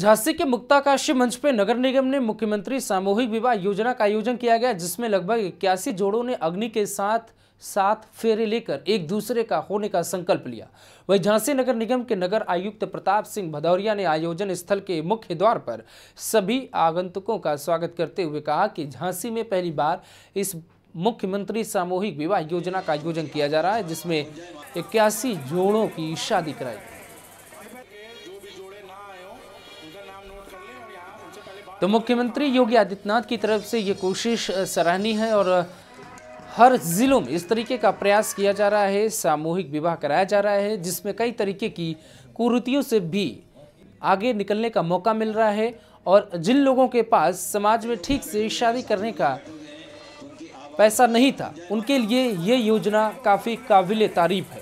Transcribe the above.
झांसी के मुक्ताकाशी मंच पर नगर निगम ने मुख्यमंत्री सामूहिक विवाह योजना का आयोजन किया गया जिसमें लगभग इक्यासी जोड़ों ने अग्नि के साथ साथ फेरे लेकर एक दूसरे का होने का संकल्प लिया वहीं झांसी नगर निगम के नगर आयुक्त प्रताप सिंह भदौरिया ने आयोजन स्थल के मुख्य द्वार पर सभी आगंतुकों का स्वागत करते हुए कहा कि झांसी में पहली बार इस मुख्यमंत्री सामूहिक विवाह योजना का आयोजन किया जा रहा है जिसमें इक्यासी जोड़ों की शादी कराई तो मुख्यमंत्री योगी आदित्यनाथ की तरफ से ये कोशिश सराहनीय है और हर ज़िलों में इस तरीके का प्रयास किया जा रहा है सामूहिक विवाह कराया जा रहा है जिसमें कई तरीके की कुरीतियों से भी आगे निकलने का मौका मिल रहा है और जिन लोगों के पास समाज में ठीक से शादी करने का पैसा नहीं था उनके लिए ये योजना काफ़ी काबिल तारीफ है